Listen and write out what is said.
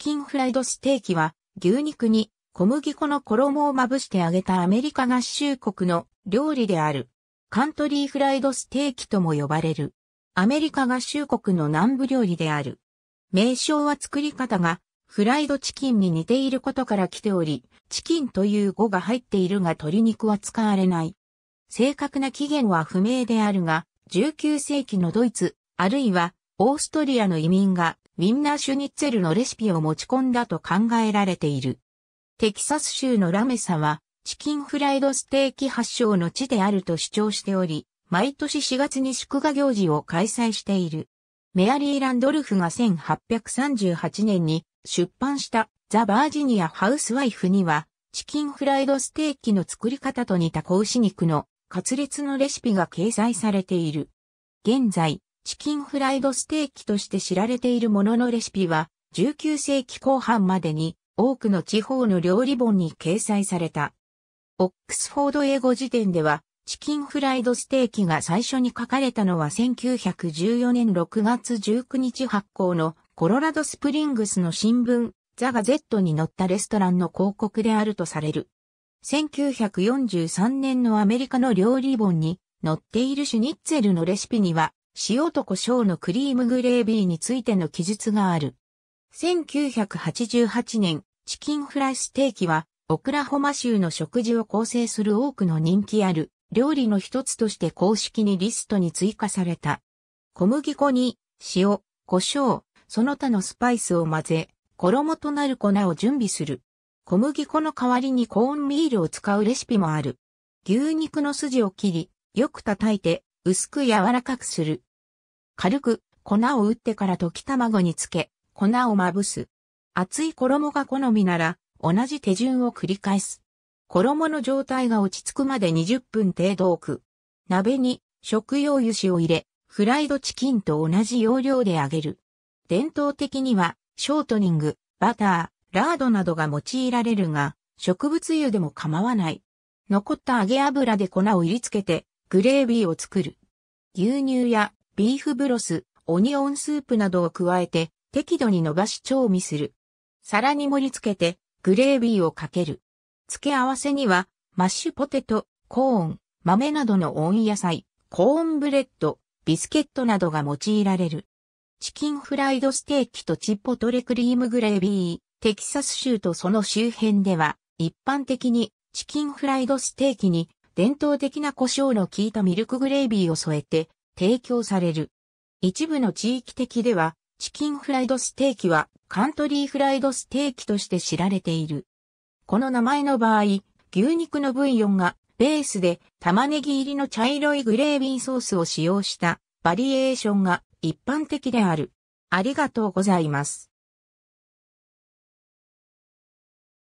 チキンフライドステーキは、牛肉に小麦粉の衣をまぶして揚げたアメリカ合衆国の料理である。カントリーフライドステーキとも呼ばれる。アメリカ合衆国の南部料理である。名称は作り方が、フライドチキンに似ていることから来ており、チキンという語が入っているが鶏肉は使われない。正確な起源は不明であるが、19世紀のドイツ、あるいはオーストリアの移民がウィンナーシュニッツェルのレシピを持ち込んだと考えられている。テキサス州のラメサは、チキンフライドステーキ発祥の地であると主張しており、毎年4月に祝賀行事を開催している。メアリー・ランドルフが1838年に出版したザ・バージニア・ハウスワイフには、チキンフライドステーキの作り方と似た格子肉のカツレツのレシピが掲載されている。現在、チキンフライドステーキとして知られているもののレシピは、19世紀後半までに多くの地方の料理本に掲載された。オックスフォード英語辞典では、チキンフライドステーキが最初に書かれたのは1914年6月19日発行のコロラドスプリングスの新聞、ザ・ガゼットに載ったレストランの広告であるとされる。1943年のアメリカの料理本に載っているシュニッツェルのレシピには、塩と胡椒のクリームグレービーについての記述がある。1988年、チキンフライステーキは、オクラホマ州の食事を構成する多くの人気ある料理の一つとして公式にリストに追加された。小麦粉に塩、胡椒、その他のスパイスを混ぜ、衣となる粉を準備する。小麦粉の代わりにコーンミールを使うレシピもある。牛肉の筋を切り、よく叩いて薄く柔らかくする。軽く粉を打ってから溶き卵につけ、粉をまぶす。厚い衣が好みなら、同じ手順を繰り返す。衣の状態が落ち着くまで20分程度置く。鍋に食用油脂を入れ、フライドチキンと同じ要領で揚げる。伝統的には、ショートニング、バター、ラードなどが用いられるが、植物油でも構わない。残った揚げ油で粉を入り付けて、グレービーを作る。牛乳やビーフブロス、オニオンスープなどを加えて、適度に伸ばし調味する。皿に盛り付けて、グレービーをかける。付け合わせには、マッシュポテト、コーン、豆などの温野菜、コーンブレッド、ビスケットなどが用いられる。チキンフライドステーキとチッポトレクリームグレービー、テキサス州とその周辺では、一般的にチキンフライドステーキに伝統的な胡椒の効いたミルクグレービーを添えて提供される。一部の地域的では、チキンフライドステーキはカントリーフライドステーキとして知られている。この名前の場合、牛肉のブイヨンがベースで玉ねぎ入りの茶色いグレービンソースを使用したバリエーションが一般的である。ありがとうございます。